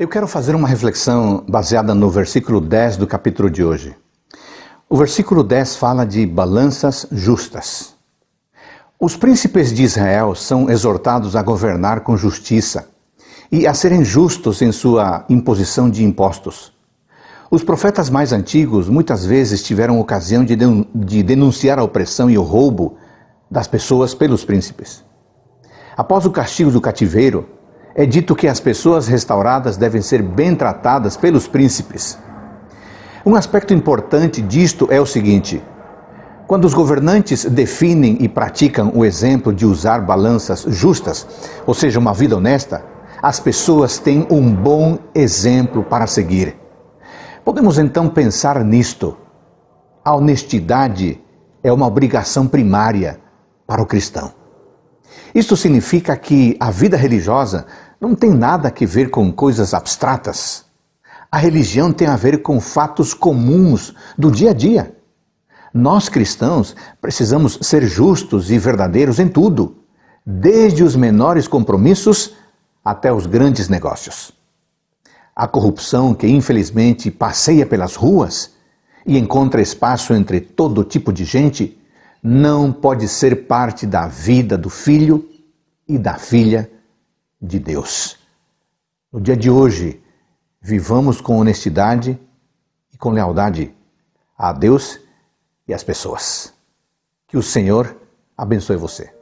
Eu quero fazer uma reflexão baseada no versículo 10 do capítulo de hoje. O versículo 10 fala de balanças justas. Os príncipes de Israel são exortados a governar com justiça e a serem justos em sua imposição de impostos. Os profetas mais antigos muitas vezes tiveram ocasião de denunciar a opressão e o roubo das pessoas pelos príncipes. Após o castigo do cativeiro, é dito que as pessoas restauradas devem ser bem tratadas pelos príncipes. Um aspecto importante disto é o seguinte: quando os governantes definem e praticam o exemplo de usar balanças justas, ou seja, uma vida honesta, as pessoas têm um bom exemplo para seguir. Podemos então pensar nisto. A honestidade é uma obrigação primária para o cristão. Isto significa que a vida religiosa não tem nada a ver com coisas abstratas. A religião tem a ver com fatos comuns do dia a dia. Nós cristãos precisamos ser justos e verdadeiros em tudo, desde os menores compromissos até os grandes negócios. A corrupção que infelizmente passeia pelas ruas e encontra espaço entre todo tipo de gente não pode ser parte da vida do filho e da filha de Deus. No dia de hoje, vivamos com honestidade e com lealdade a Deus e às pessoas. Que o Senhor abençoe você.